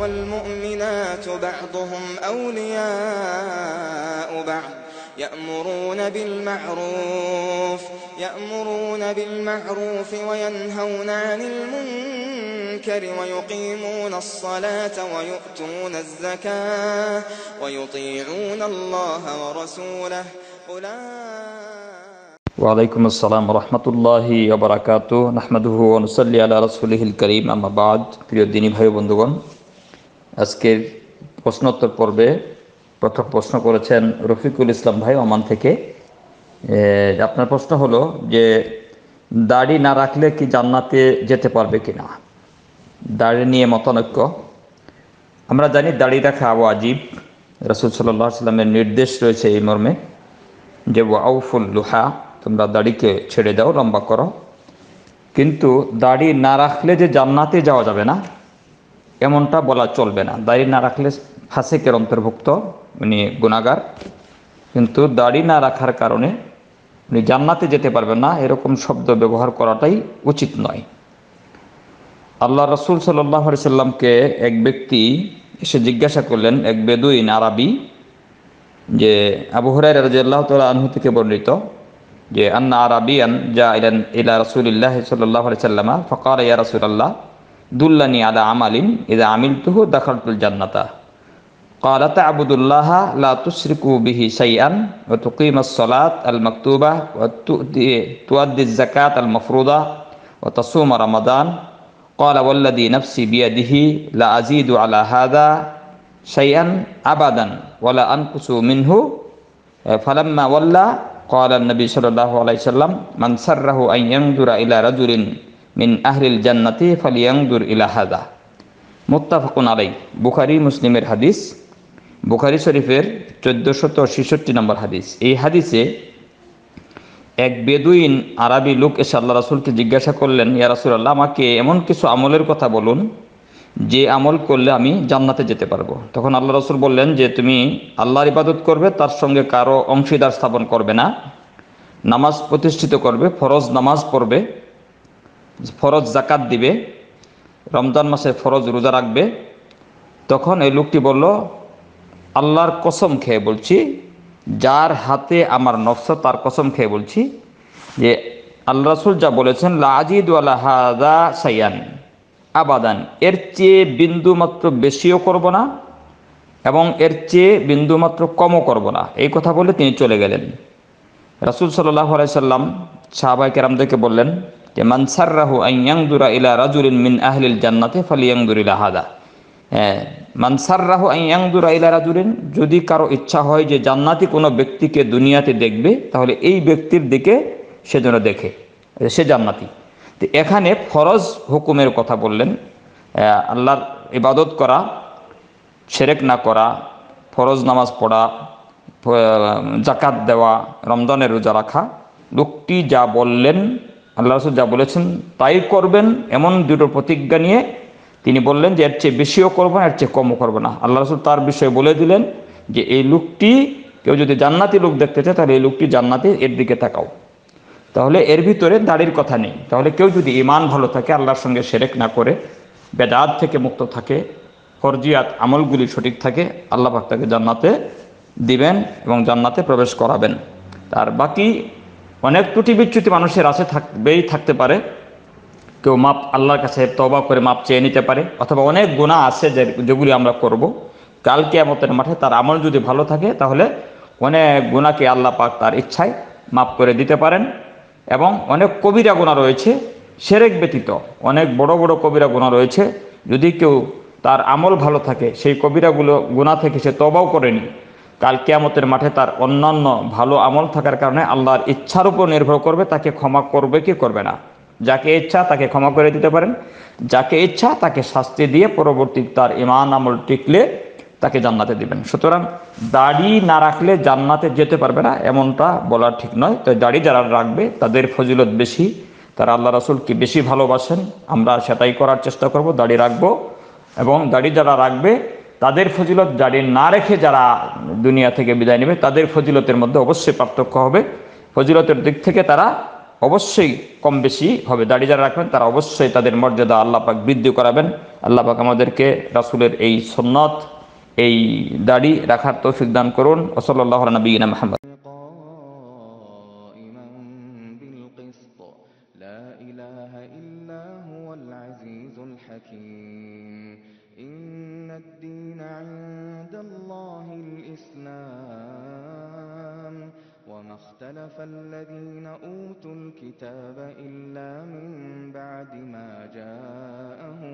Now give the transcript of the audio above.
والمؤمنات بعضهم أولياء بعض يأمرون بالمعروف يأمرون بالمعروف وينهون عن المنكر ويقيمون الصلاة ويؤتون الزكاة ويطيعون الله ورسوله وعليكم السلام ورحمة الله وبركاته نحمده ونصلي على رسوله الكريم أما بعد في الدين بحيو বন্ধুগণ আজকের প্রশ্নোত্তর পর্বে প্রথম প্রশ্ন করেছেন রফিকুল ইসলাম ভাই ওমান থেকে আপনার প্রশ্ন হলো যে দাড়ি না রাখলে কি জান্নাতে যেতে পারবে কি না দাড়ি নিয়ে মতানৈক্য আমরা জানি দাড়ি রাখা আবু আজীব রসুল সাল্লাহ সাল্লামের নির্দেশ রয়েছে এই মর্মে যে ওয়াউফুল লুহা তোমরা দাড়িকে ছেড়ে দাও লম্বা করো কিন্তু দাড়ি না রাখলে যে জান্নাতে যাওয়া যাবে না এমনটা বলা চলবে না দাড়ি না রাখলে ফাঁসেকের অন্তর্ভুক্ত উনি গুণাগার কিন্তু দাড়ি না রাখার কারণে উনি জান্নাতে যেতে পারবেন না এরকম শব্দ ব্যবহার করাটাই উচিত নয় আল্লাহ রসুল সাল্লাহ সাল্লামকে এক ব্যক্তি এসে জিজ্ঞাসা করলেন এক বেদুইন আরবি যে আবু হরাই আল্লাহ তাল আনহু থেকে বর্ণিত যে আন্না আন যা ইলান ইলা রসুলিল্লাহ সাল্লাহ সাল্লামা ফকার ইয়া রসুল আল্লাহ دلني على عمل إذا عملته دخلت الجنة قال تعبد الله لا تشرك به شيئا وتقيم الصلاة المكتوبة وتؤدي الزكاة المفروضة وتصوم رمضان قال والذي نفسي بيده لا أزيد على هذا شيئا أبدا ولا أنقص منه فلما ولى قال النبي صلى الله عليه وسلم من سره أن ينظر إلى رجل মিন আহরিল জান্নাতি ফালিয়াংদুর ইলাহাদা মোত্তাফাকুন আলাই বুখারি মুসলিমের হাদিস বুখারি শরীফের চোদ্দশত ছেষট্টি নম্বর হাদিস এই হাদিসে এক বেদুইন আরবি লোক এসে আল্লাহ রাসুলকে জিজ্ঞাসা করলেন ইয়া রাসুল আল্লাহ আমাকে এমন কিছু আমলের কথা বলুন যে আমল করলে আমি জান্নাতে যেতে পারবো তখন আল্লাহ রসুল বললেন যে তুমি আল্লাহর ইবাদত করবে তার সঙ্গে কারো অংশীদার স্থাপন করবে না নামাজ প্রতিষ্ঠিত করবে ফরজ নামাজ পড়বে ফরজ জাকাত দিবে রমজান মাসে ফরজ রোজা রাখবে তখন এই লোকটি বলল আল্লাহর কসম খেয়ে বলছি যার হাতে আমার নফস তার কসম খেয়ে বলছি যে আল্লাহ রসুল যা বলেছেন লাজিদ হাদা সাইয়ান আবাদান এর চেয়ে বিন্দুমাত্র বেশিও করব না এবং এর চেয়ে বিন্দুমাত্র কমও করব না এই কথা বলে তিনি চলে গেলেন রাসুল সাল্লাহ আলাইসাল্লাম সাহাবাই কেরামদেরকে বললেন যে মানসার রাহু আইয়াংদুরা ইলা রাজুলিন মিন আহলিল জান্নাতে ফালিয়াংদুর ইলা হাদা হ্যাঁ মানসার্রাহু আইয়াংদুরা ইলা রাজুলিন যদি কারো ইচ্ছা হয় যে জান্নাতি কোনো ব্যক্তিকে দুনিয়াতে দেখবে তাহলে এই ব্যক্তির দিকে সে যেন দেখে সে জান্নাতি তো এখানে ফরজ হুকুমের কথা বললেন আল্লাহর ইবাদত করা সেরেক না করা ফরজ নামাজ পড়া জাকাত দেওয়া রমজানের রোজা রাখা লোকটি যা বললেন আল্লাহ রসুল যা বলেছেন তাই করবেন এমন দুটো প্রতিজ্ঞা নিয়ে তিনি বললেন যে এর চেয়ে বেশিও করবো না এর চেয়ে কমও করবো না আল্লাহ রসুল তার বিষয়ে বলে দিলেন যে এই লোকটি কেউ যদি জান্নাতি লোক দেখতে চায় তাহলে এই লোকটি জান্নাতি এর দিকে তাকাও তাহলে এর ভিতরে দাড়ির কথা নেই তাহলে কেউ যদি ইমান ভালো থাকে আল্লাহর সঙ্গে সেরেক না করে বেদাত থেকে মুক্ত থাকে ফরজিয়াত আমলগুলি সঠিক থাকে আল্লাহ পাক তাকে জান্নাতে দিবেন এবং জান্নাতে প্রবেশ করাবেন তার বাকি অনেক মানে ত্রুটি বিচ্যুতি মানুষের আছে থাকবেই থাকতে পারে কেউ মাপ আল্লাহর কাছে তবা করে মাপ চেয়ে নিতে পারে অথবা অনেক গুণা আছে যেগুলি আমরা করব কাল কেয়ামতের মাঠে তার আমল যদি ভালো থাকে তাহলে অনেক গুণাকে আল্লাহ পাক তার ইচ্ছায় মাপ করে দিতে পারেন এবং অনেক কবিরা গুণা রয়েছে সেরেক ব্যতীত অনেক বড় বড় কবিরা গুণা রয়েছে যদি কেউ তার আমল ভালো থাকে সেই কবিরাগুলো গুণা থেকে সে তবাও করেনি কাল কেয়ামতের মাঠে তার অন্যান্য ভালো আমল থাকার কারণে আল্লাহর ইচ্ছার উপর নির্ভর করবে তাকে ক্ষমা করবে কি করবে না যাকে ইচ্ছা তাকে ক্ষমা করে দিতে পারেন যাকে ইচ্ছা তাকে শাস্তি দিয়ে পরবর্তী তার ইমান আমল টিকলে তাকে জান্নাতে দিবেন সুতরাং দাড়ি না রাখলে জান্নাতে যেতে পারবে না এমনটা বলা ঠিক নয় তো দাড়ি যারা রাখবে তাদের ফজিলত বেশি তারা আল্লাহ রাসুলকে বেশি ভালোবাসেন আমরা সেটাই করার চেষ্টা করব দাড়ি রাখবো এবং দাড়ি যারা রাখবে তাদের ফজিলত জারি না রেখে যারা দুনিয়া থেকে বিদায় নেবে তাদের ফজিলতের মধ্যে অবশ্যই পার্থক্য হবে ফজিলতের দিক থেকে তারা অবশ্যই কম বেশি হবে দাড়ি যারা রাখবেন তারা অবশ্যই তাদের মর্যাদা আল্লাহ পাক বৃদ্ধি করাবেন আল্লাহ পাক আমাদেরকে রাসুলের এই সন্ন্যত এই দাড়ি রাখার তৌফিক দান করুন ওসল্লাহ নবীনা মাহমদ اختلف الذين أوتوا الكتاب إلا من بعد ما جاءهم